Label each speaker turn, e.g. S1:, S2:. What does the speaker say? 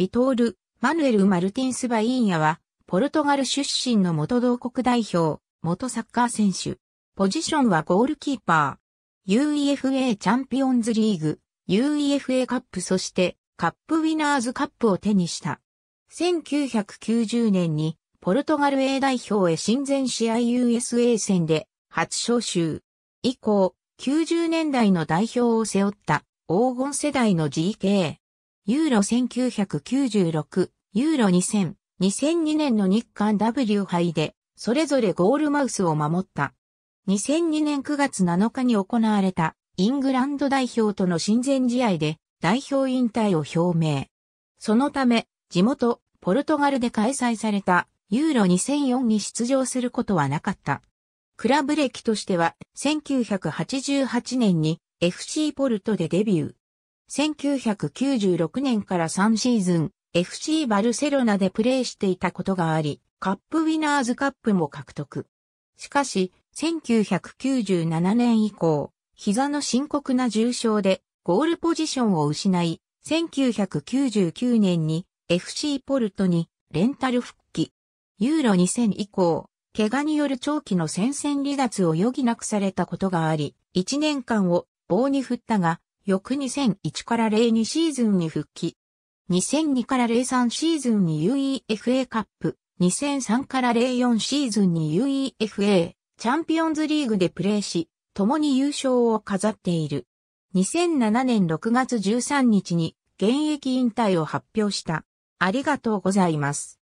S1: ビトール・マヌエル・マルティンス・バインヤは、ポルトガル出
S2: 身の元同国代表、元サッカー選手。ポジションはゴールキーパー。UEFA チャンピオンズリーグ、UEFA カップそしてカップウィナーズカップを手にした。1990年にポルトガル A 代表へ親善試合 USA 戦で初招集。以降、90年代の代表を背負った黄金世代の GK。ユーロ1996、ユーロ2000、2002年の日韓 W 杯で、それぞれゴールマウスを守った。2002年9月7日に行われたイングランド代表との親善試合で代表引退を表明。そのため、地元ポルトガルで開催されたユーロ2004に出場することはなかった。クラブ歴としては1988年に FC ポルトでデビュー。1996年から3シーズン、FC バルセロナでプレーしていたことがあり、カップウィナーズカップも獲得。しかし、1997年以降、膝の深刻な重傷でゴールポジションを失い、1999年に FC ポルトにレンタル復帰。ユーロ2000以降、怪我による長期の戦線離脱を余儀なくされたことがあり、1年間を棒に振ったが、翌2001から02シーズンに復帰。2002から03シーズンに UEFA カップ、2003から04シーズンに UEFA チャンピオンズリーグでプレーし、共に優勝を飾っている。2007年6月13日に現役
S1: 引退を発表した。ありがとうございます。